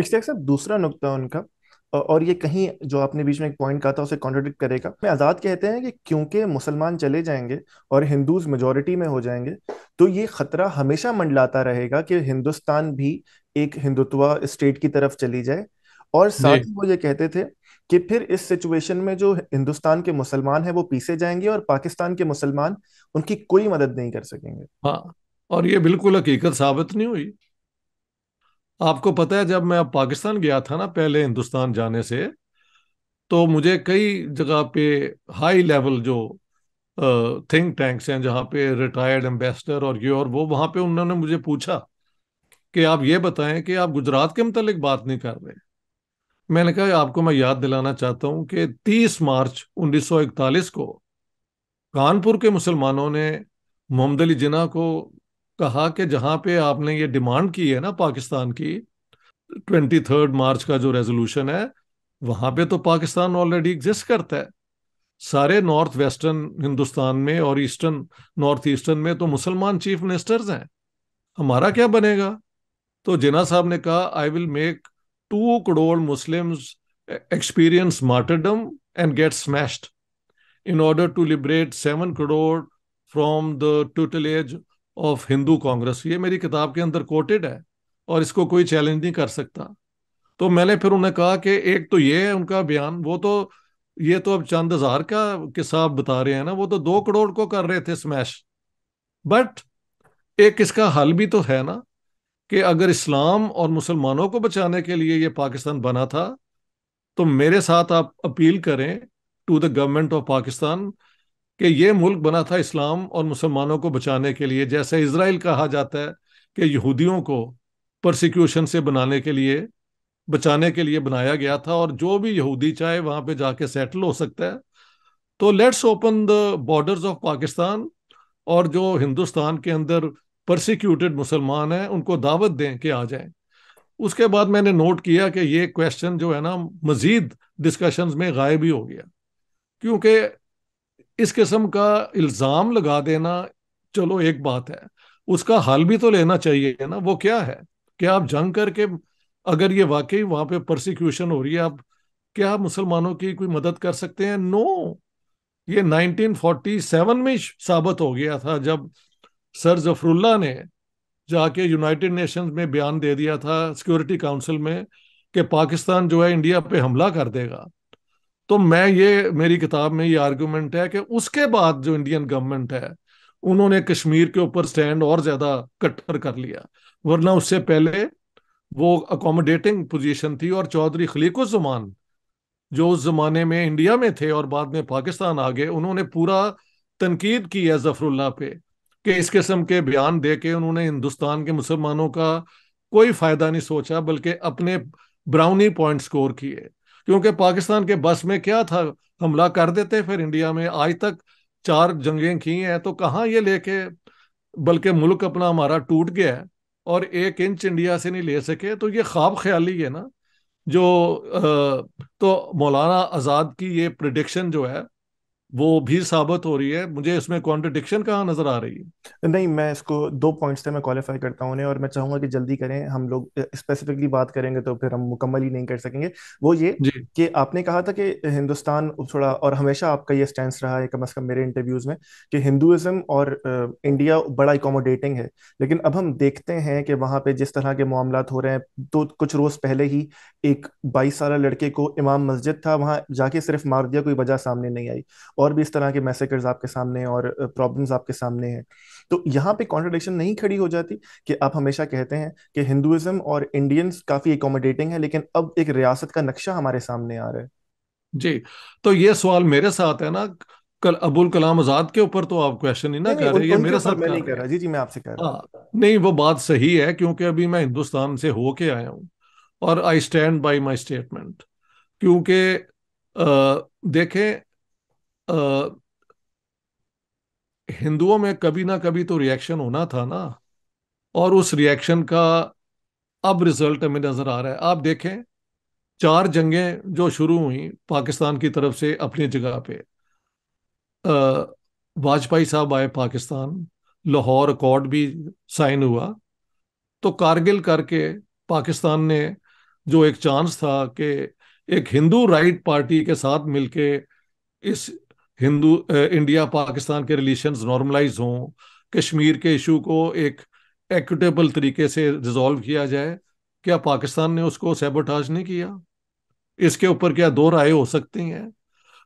इश्तियाक दूसरा नुकता उनका और ये कहीं जो आपने बीच में एक पॉइंट कहा था उसे कॉन्ट्रोडिक्ट करेगा मैं आज़ाद कहते हैं कि क्योंकि मुसलमान चले जाएंगे और हिंदूज मेजोरिटी में हो जाएंगे तो ये खतरा हमेशा मंडलाता रहेगा कि हिंदुस्तान भी एक हिंदुत्व स्टेट की तरफ चली जाए और साथ ही वो ये कहते थे कि फिर इस सिचुएशन में जो हिंदुस्तान के मुसलमान है वो पीसे जाएंगे और पाकिस्तान के मुसलमान उनकी कोई मदद नहीं कर सकेंगे हाँ और ये बिल्कुल हकीकत साबित नहीं हुई आपको पता है जब मैं पाकिस्तान गया था ना पहले हिंदुस्तान जाने से तो मुझे कई जगह पे हाई लेवल जो थिंक टैंक्स हैं जहाँ पे रिटायर्ड एम्बेसडर और ये और वो वहाँ पे उन्होंने मुझे पूछा कि आप ये बताएं कि आप गुजरात के मतलब बात नहीं कर रहे मैंने कहा आपको मैं याद दिलाना चाहता हूँ कि 30 मार्च 1941 को कानपुर के मुसलमानों ने मोहम्मद अली जिना को कहा कि जहां पे आपने ये डिमांड की है ना पाकिस्तान की ट्वेंटी थर्ड मार्च का जो रेजोल्यूशन है वहां पे तो पाकिस्तान ऑलरेडी एग्जिस्ट करता है सारे नॉर्थ वेस्टर्न हिंदुस्तान में और ईस्टर्न नॉर्थ ईस्टर्न में तो मुसलमान चीफ मिनिस्टर्स हैं हमारा क्या बनेगा तो जिना साहब ने कहा I will make two crore Muslim experience martyrdom and get smashed in order to liberate seven crore from the the age of Hindu Congress ये मेरी किताब के अंदर कोटेड है और इसको कोई चैलेंज नहीं कर सकता तो मैंने फिर उन्हें कहा कि एक तो ये है उनका बयान वो तो ये तो अब चंद हजार का किसाब बता रहे हैं ना वो तो दो करोड़ को कर रहे थे स्मैश बट एक इसका हल भी तो है ना कि अगर इस्लाम और मुसलमानों को बचाने के लिए ये पाकिस्तान बना था तो मेरे साथ आप अपील करें to the government of Pakistan कि ये मुल्क बना था इस्लाम और मुसलमानों को बचाने के लिए जैसे इसराइल कहा जाता है कि यहूदियों को प्रोसिक्यूशन से बनाने के लिए बचाने के लिए बनाया गया था और जो भी यहूदी चाहे वहाँ पे जाके सेटल हो सकता है तो let's open the borders of Pakistan और जो हिंदुस्तान के अंदर प्रोसिक्यूटेड मुसलमान हैं उनको दावत दें कि आ जाएं उसके बाद मैंने नोट किया कि ये क्वेश्चन जो है ना मज़ीद डिस्कशंस में गायब ही हो गया क्योंकि इस किस्म का इल्ज़ाम लगा देना चलो एक बात है उसका हल भी तो लेना चाहिए ना वो क्या है कि आप जंग करके अगर ये वाकई वहां पे प्रोसिक्यूशन हो रही है आप क्या आप मुसलमानों की कोई मदद कर सकते हैं नो ये 1947 में साबित हो गया था जब सर जफरुल्ला ने जाके यूनाइटेड नेशंस में बयान दे दिया था सिक्योरिटी काउंसिल में कि पाकिस्तान जो है इंडिया पे हमला कर देगा तो मैं ये मेरी किताब में ये आर्ग्यूमेंट है कि उसके बाद जो इंडियन गवर्नमेंट है उन्होंने कश्मीर के ऊपर स्टैंड और ज्यादा कट्टर कर लिया वरना उससे पहले वो अकोमोडेटिंग पोजीशन थी और चौधरी खलीकुजमान जो उस जमाने में इंडिया में थे और बाद में पाकिस्तान आ गए उन्होंने पूरा तनकीद की है जफरुल्ला पे कि इस किस्म के बयान दे के उन्होंने हिंदुस्तान के मुसलमानों का कोई फायदा नहीं सोचा बल्कि अपने ब्राउनी पॉइंट स्कोर किए क्योंकि पाकिस्तान के बस में क्या था हमला कर देते फिर इंडिया में आज तक चार जंगें की हैं तो कहाँ ये लेके बल्कि मुल्क अपना हमारा टूट गया है और एक इंच इंडिया से नहीं ले सके तो ये ख्वाब ख्याली है ना जो तो मौलाना आज़ाद की ये प्रडिक्शन जो है वो भी साबित हो रही है मुझे इसमें कॉन्ट्रडिक्शन कहाँ नजर आ रही है नहीं मैं इसको दो पॉइंट्स से मैं क्वालिफाई करता हूँ उन्हें और मैं चाहूंगा कि जल्दी करें हम लोग स्पेसिफिकली बात करेंगे तो फिर हम मुकम्मल ही नहीं कर सकेंगे वो ये कि आपने कहा था कि हिंदुस्तान थोड़ा और हमेशा आपका ये स्टैंड रहा है कम अज कम मेरे इंटरव्यूज में कि हिंदुज़म और इंडिया बड़ा एकोमोडेटिंग है लेकिन अब हम देखते हैं कि वहां पे जिस तरह के मामला हो रहे हैं तो कुछ रोज पहले ही एक बाईस साल लड़के को इमाम मस्जिद था वहां जाके सिर्फ मार दिया कोई वजह सामने नहीं आई और भी इस तरह के मैसेकर्स आपके सामने और प्रॉब्लम्स आपके सामने हैं तो यहाँ पे कॉन्ट्रोडिक्शन नहीं खड़ी हो जाती कि आप हमेशा कहते हैं कि हिंदुज़म और इंडियंस काफ़ी एकोमोडेटिंग है लेकिन अब एक रियासत का नक्शा हमारे सामने आ रहा है जी तो ये सवाल मेरे साथ है ना कल अबुल कलाम आजाद के ऊपर तो आप क्वेश्चन ही ना कर रहे ये मेरे साथ मैं नहीं कर रहा जी जी मैं आपसे कह रहा हूँ हाँ, नहीं वो बात सही है क्योंकि अभी मैं हिंदुस्तान से होके आया हूँ और I stand by my statement क्योंकि देखें हिंदुओं में कभी ना कभी तो रिएक्शन होना था ना और उस रिएक्शन का अब रिजल्ट हमें नजर आ रहा है आप देखें चार जंगें जो शुरू हुई पाकिस्तान की तरफ से अपनी जगह पे वाजपेयी साहब आए पाकिस्तान लाहौर अकॉर्ड भी साइन हुआ तो कारगिल करके पाकिस्तान ने जो एक चांस था कि एक हिंदू राइट पार्टी के साथ मिलके इस हिंदू इंडिया पाकिस्तान के रिलेशंस नॉर्मलाइज हों कश्मीर के इशू को एक एक्विटेबल तरीके से रिजॉल्व किया जाए क्या पाकिस्तान ने उसको सेबोटाज नहीं किया इसके ऊपर क्या दो राय हो सकती हैं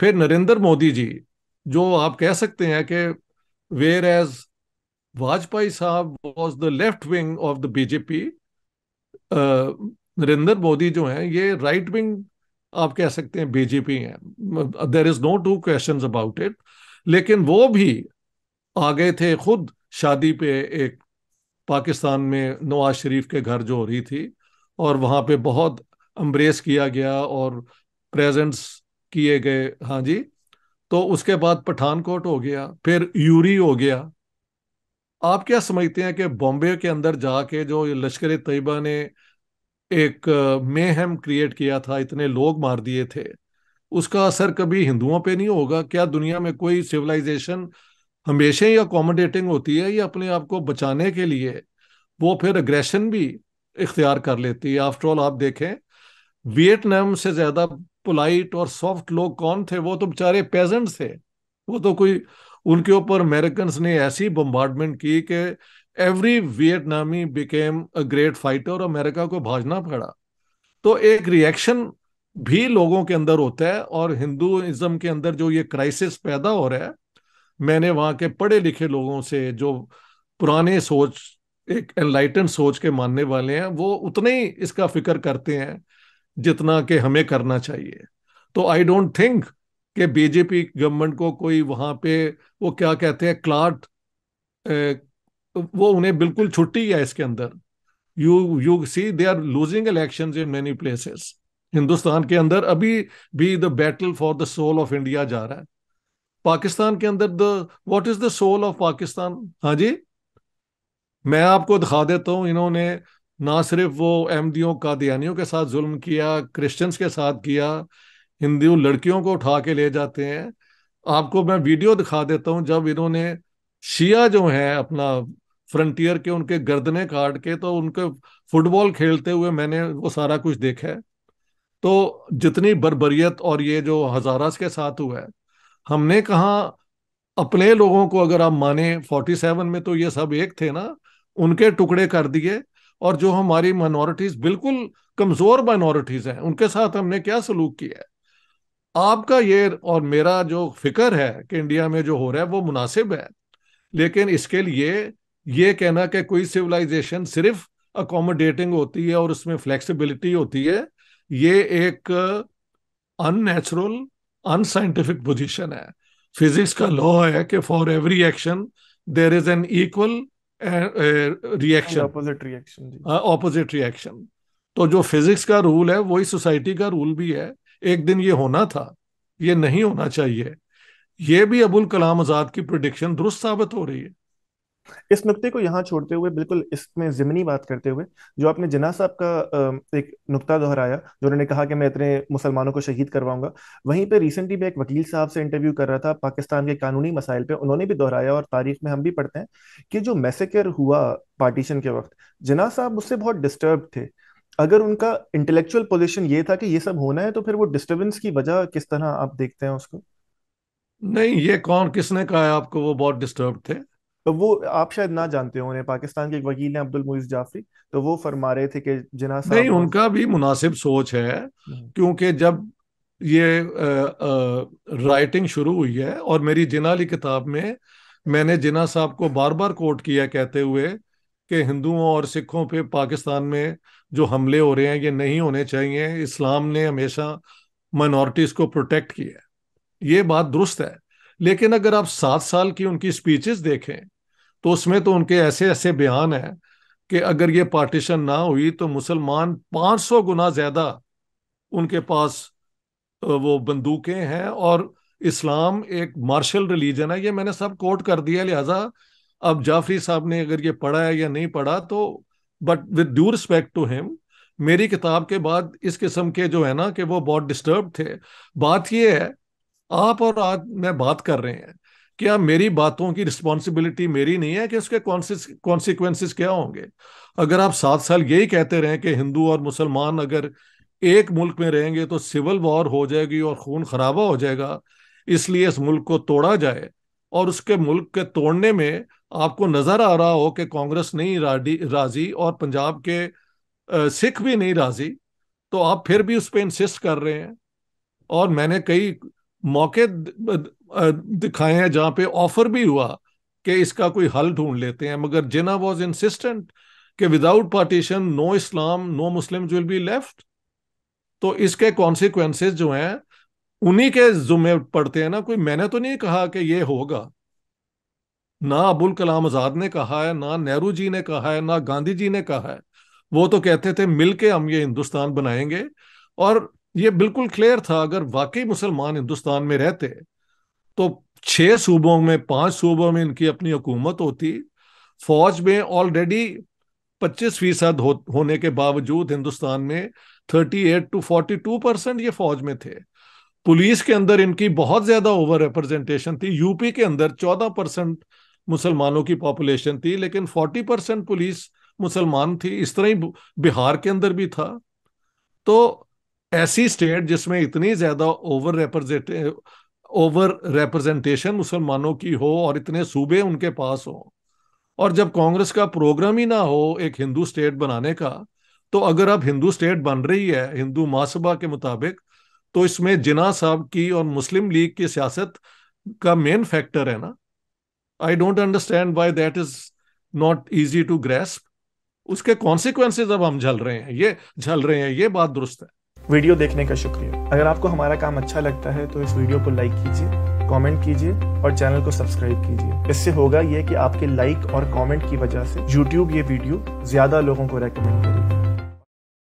फिर नरेंद्र मोदी जी जो आप कह सकते हैं कि वेयर एज वाजपेयी साहब was the left wing of the BJP Narendra Modi जो हैं ये राइट विंग आप कह सकते हैं बीजेपी है there is no two question about it लेकिन वो भी आ गए थे खुद शादी पे एक पाकिस्तान में नवाज शरीफ के घर जो हो रही थी और वहाँ पे बहुत अम्ब्रेस किया गया और प्रेजेंट्स किए गए हाँ जी तो उसके बाद पठानकोट हो गया फिर यूरी हो गया आप क्या समझते हैं कि बॉम्बे के अंदर जाके जो लश्कर तयबा ने एक मेहम क्रिएट किया था इतने लोग मार दिए थे उसका असर कभी हिंदुओं पे नहीं होगा क्या दुनिया में कोई सिविलाइजेशन हमेशा ही अकोमोडेटिंग होती है या अपने आप को बचाने के लिए वो फिर अग्रेशन भी इख्तियार कर लेती है आफ्टर ऑल आप देखें वियतनाम से ज्यादा पोलाइट और सॉफ्ट लोग कौन थे वो तो बेचारे पेजेंट थे वो तो कोई उनके ऊपर अमेरिकन ने ऐसी बम्बार्डमेंट की कि every Vietnamese became a great fighter और अमेरिका को भाजना पड़ा तो एक रिएक्शन भी लोगों के अंदर होता है और हिंदुज़म के अंदर जो ये क्राइसिस पैदा हो रहा है मैंने वहाँ के पढ़े लिखे लोगों से जो पुराने सोच एक एनलाइटन सोच के मानने वाले हैं वो उतने ही इसका फिक्र करते हैं जितना कि हमें करना चाहिए तो आई डोंट थिंक कि बीजेपी गवर्नमेंट को कोई वहां पे वो क्या कहते हैं क्लाट वो उन्हें बिल्कुल छुट्टी है इसके अंदर you you see they are losing elections in many places Hindustan के अंदर अभी भी the battle for the soul of India जा रहा है पाकिस्तान के अंदर the what is the soul of Pakistan हाँ जी मैं आपको दिखा देता हूँ इन्होंने ना सिर्फ वो अहमदियों कादियानियों के साथ जुल्म किया क्रिश्चियंस के साथ किया हिंदू लड़कियों को उठा के ले जाते हैं आपको मैं वीडियो दिखा देता हूँ जब इन्होंने शिया जो है अपना फ्रंटियर के उनके गर्दने काट के तो उनके फुटबॉल खेलते हुए मैंने वो सारा कुछ देखा है तो जितनी बरबरीत और ये जो हजारा के साथ हुआ है हमने कहा अपने लोगों को अगर आप माने 47 में तो ये सब एक थे ना उनके टुकड़े कर दिए और जो हमारी माइनॉरिटीज बिल्कुल कमजोर माइनॉरिटीज हैं उनके साथ हमने क्या सलूक किया है आपका ये और मेरा जो फिक्र है कि इंडिया में जो हो रहा है वो मुनासिब है लेकिन इसके लिए ये कहना कि कोई सिविलाइजेशन सिर्फ अकोमोडेटिंग होती है और उसमें फ्लेक्सिबिलिटी होती है ये एक अननेचुरल अनसाइंटिफिक पोजीशन है फिजिक्स का लॉ है कि for every action there is an equal reaction opposite reaction opposite reaction तो जो फिजिक्स का रूल है वही सोसाइटी का रूल भी है एक दिन ये होना था ये नहीं होना चाहिए ये भी अबुल कलाम आजाद की प्रोडिक्शन दुरुस्त साबित हो रही है इस नुक्ते को यहाँ छोड़ते हुए बिल्कुल इसमें ज़िमनी बात करते हुए जो आपने जना साहब का एक नुकता दोहराया जो उन्होंने कहा कि मैं इतने मुसलमानों को शहीद करवाऊंगा वहीं पे रिसेंटली मैं एक वकील साहब से इंटरव्यू कर रहा था पाकिस्तान के कानूनी मसाइल पे उन्होंने भी दोहराया और तारीख में हम भी पढ़ते हैं कि जो मैसेकर हुआ पार्टीशन के वक्त जना साहब उससे बहुत डिस्टर्ब थे अगर उनका इंटेलेक्चुअल पोजीशन ये था कि ये सब होना है तो फिर वो डिस्टरबेंस की वजह किस तरह आप देखते हैं उसको नहीं ये कौन किसने कहा है आपको वो बहुत डिस्टर्ब थे तो वो आप शायद ना जानते हो पाकिस्तान के एक वकील हैं अब्दुल मुइज जाफरी तो वो फरमा रहे थे कि जिना साहब नहीं उनका भी मुनासिब सोच है हम्म। क्योंकि जब ये आ, आ, राइटिंग शुरू हुई है और मेरी जिनाली किताब में मैंने जिना साहब को बार बार कोट किया कहते हुए कि हिंदुओं और सिखों पे पाकिस्तान में जो हमले हो रहे हैं ये नहीं होने चाहिए इस्लाम ने हमेशा माइनॉरिटीज़ को प्रोटेक्ट किया है ये बात दुरुस्त है लेकिन अगर आप सात साल की उनकी स्पीचेस देखें तो उसमें तो उनके ऐसे ऐसे बयान हैं कि अगर ये पार्टीशन ना हुई तो मुसलमान 500 गुना ज़्यादा उनके पास वो बंदूकें हैं और इस्लाम एक मार्शल रिलीजन है ये मैंने सब कोट कर दिया लिहाजा अब जाफरी साहब ने अगर ये पढ़ा है या नहीं पढ़ा तो but with due respect to him मेरी किताब के बाद इस किस्म के जो है ना कि वो बहुत डिस्टर्ब थे बात ये है आप और आज मैं बात कर रहे हैं क्या मेरी बातों की रिस्पॉन्सिबिलिटी मेरी नहीं है कि उसके कॉन्सिक्वेंस क्या होंगे अगर आप सात साल यही कहते रहें कि हिंदू और मुसलमान अगर एक मुल्क में रहेंगे तो सिविल वॉर हो जाएगी और खून खराबा हो जाएगा इसलिए इस मुल्क को तोड़ा जाए और उसके मुल्क के तोड़ने में आपको नजर आ रहा हो कि कांग्रेस नहीं राजी और पंजाब के सिख भी नहीं राजी तो आप फिर भी उस पर इंसिस्ट कर रहे हैं और मैंने कई मौके दिखाए हैं जहाँ पे ऑफर भी हुआ कि इसका कोई हल ढूंढ लेते हैं मगर जिना वॉज इंसिस्टेंट कि without partition no Islam no Muslim will be left तो इसके कॉन्सिक्वेंसेज जो हैं उन्हीं के जुम्मे पड़ते हैं ना कोई मैंने तो नहीं कहा कि ये होगा ना अबुल कलाम आजाद ने कहा है ना नेहरू जी ने कहा है ना गांधी जी ने कहा है वो तो कहते थे मिलके हम ये हिंदुस्तान बनाएंगे और ये बिल्कुल क्लियर था अगर वाकई मुसलमान हिंदुस्तान में रहते तो छह सूबों में पांच सूबों में इनकी अपनी हुकूमत होती फौज में ऑलरेडी पच्चीस फीसद हो, होने के बावजूद हिंदुस्तान में thirty eight to forty two percent ये फौज में थे पुलिस के अंदर इनकी बहुत ज्यादा ओवर रिप्रेजेंटेशन थी यूपी के अंदर चौदह परसेंट मुसलमानों की पॉपुलेशन थी लेकिन फोर्टी परसेंट पुलिस मुसलमान थी इस तरह ही बिहार के अंदर भी था तो ऐसी स्टेट जिसमें इतनी ज्यादा ओवर रिप्रेजेंटे ओवर रिप्रेजेंटेशन मुसलमानों की हो और इतने सूबे उनके पास हो और जब कांग्रेस का प्रोग्राम ही ना हो एक हिंदू स्टेट बनाने का तो अगर अब हिंदू स्टेट बन रही है हिंदू महासभा के मुताबिक तो इसमें जिना साहब की और मुस्लिम लीग की सियासत का मेन फैक्टर है ना I don't understand why that is not easy to grasp उसके कॉन्सिक्वेंसेज अब हम झल रहे हैं ये झल रहे हैं ये बात दुरुस्त है वीडियो देखने का शुक्रिया अगर आपको हमारा काम अच्छा लगता है तो इस वीडियो को लाइक कीजिए कमेंट कीजिए और चैनल को सब्सक्राइब कीजिए इससे होगा ये कि आपके लाइक और कमेंट की वजह से YouTube ये वीडियो ज्यादा लोगों को रेकमेंड करेगी